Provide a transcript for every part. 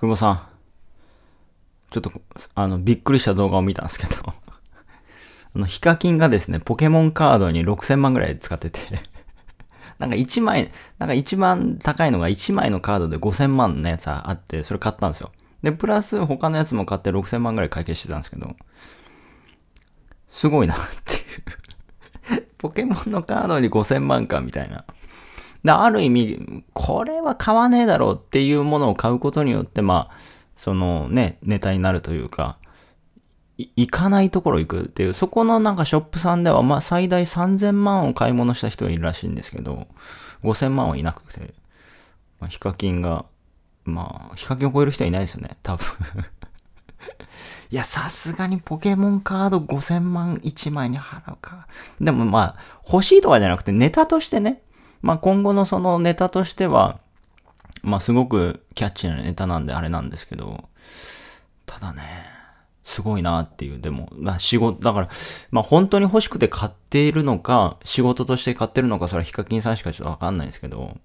久保さん、ちょっと、あの、びっくりした動画を見たんですけど あの、ヒカキンがですね、ポケモンカードに6000万ぐらい使っててなんか1枚、なんか一番高いのが1枚のカードで5000万のやつあって、それ買ったんですよ。で、プラス他のやつも買って6000万ぐらい会計してたんですけど、すごいなっていう ポケモンのカードに5000万かみたいな。だある意味、これは買わねえだろうっていうものを買うことによって、まあ、そのね、ネタになるというか、行かないところ行くっていう、そこのなんかショップさんでは、まあ最大3000万を買い物した人がいるらしいんですけど、5000万はいなくて、まあ、ヒカキンが、まあ、ヒカキンを超える人はいないですよね、多分 いや、さすがにポケモンカード5000万1枚に払うか。でもまあ、欲しいとかじゃなくてネタとしてね、まあ、今後のそのネタとしては、まあ、すごくキャッチーなネタなんであれなんですけど、ただね、すごいなっていう、でも、まあ、仕事、だから、まあ、本当に欲しくて買っているのか、仕事として買ってるのか、それはヒカキンさんしかちょっとわかんないですけど、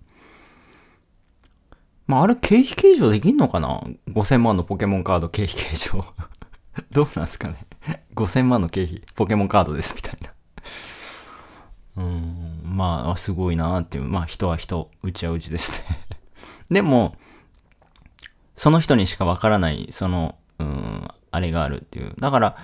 まあ、あれ経費計上できんのかな ?5000 万のポケモンカード経費計上 どうなんすかね ?5000 万の経費、ポケモンカードですみたいなまあ、すごいなっていう、まあ、人は人、うちはうちですね でも、その人にしかわからない、その、うん、あれがあるっていう。だから、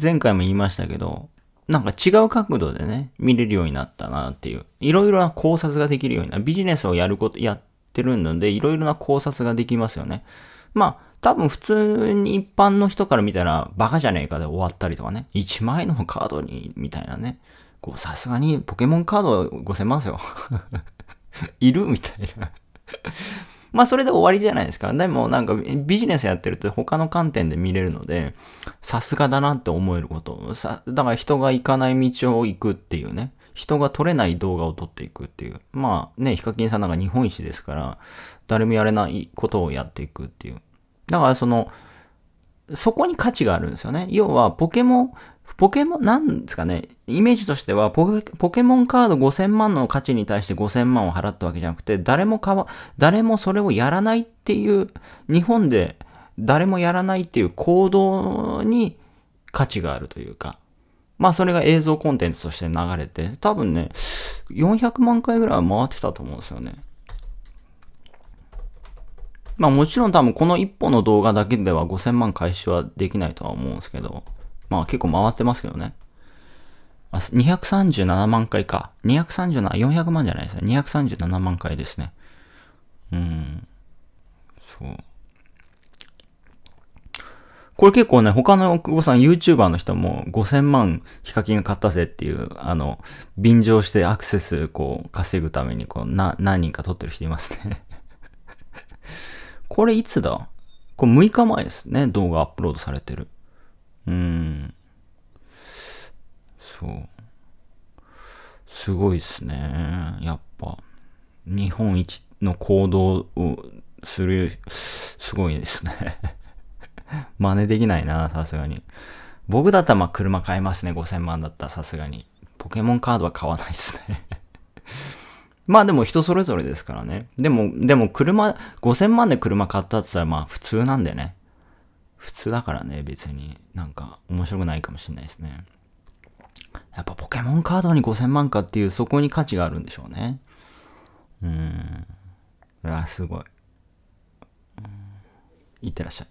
前回も言いましたけど、なんか違う角度でね、見れるようになったなっていう。いろいろな考察ができるようになる。ビジネスをやること、やってるので、いろいろな考察ができますよね。まあ、多分普通に一般の人から見たら、バカじゃねえかで終わったりとかね。1万円のカードに、みたいなね。こう、さすがにポケモンカード5000万ですよ。いるみたいなまあそれで終わりじゃないですか。でもなんかビジネスやってると他の観点で見れるので、さすがだなって思えること。さだから人が行かない道を行くっていうね。人が撮れない動画を撮っていくっていう。まあね、ヒカキンさんなんか日本一ですから、誰もやれないことをやっていくっていう。だからその、そこに価値があるんですよね。要は、ポケモン、ポケモン、なんですかね、イメージとしてはポケ、ポケモンカード5000万の価値に対して5000万を払ったわけじゃなくて、誰もかわ、誰もそれをやらないっていう、日本で誰もやらないっていう行動に価値があるというか、まあそれが映像コンテンツとして流れて、多分ね、400万回ぐらいは回ってたと思うんですよね。まあもちろん多分この1本の動画だけでは5000万回収はできないとは思うんですけど、まあ結構回ってますけどね。237万回か。237、400万じゃないですね。237万回ですね。うん。そう。これ結構ね、他の久保さん YouTuber の人も5000万ヒカキンが買ったぜっていう、あの、便乗してアクセスこう稼ぐためにこうな、何人か撮ってる人いますね これいつだこれ6日前ですね、動画アップロードされてる。うんそうすごいっすねやっぱ日本一の行動をするすごいですね 真似できないなさすがに僕だったらまあ車買いますね5000万だったらさすがにポケモンカードは買わないっすね まあでも人それぞれですからね。でも、でも車、5000万で車買ったって言ったらまあ普通なんでね。だからね、別になんか面白くないかもしれないですね。やっぱポケモンカードに5000万かっていうそこに価値があるんでしょうね。うん。うわ、すごい。いってらっしゃい。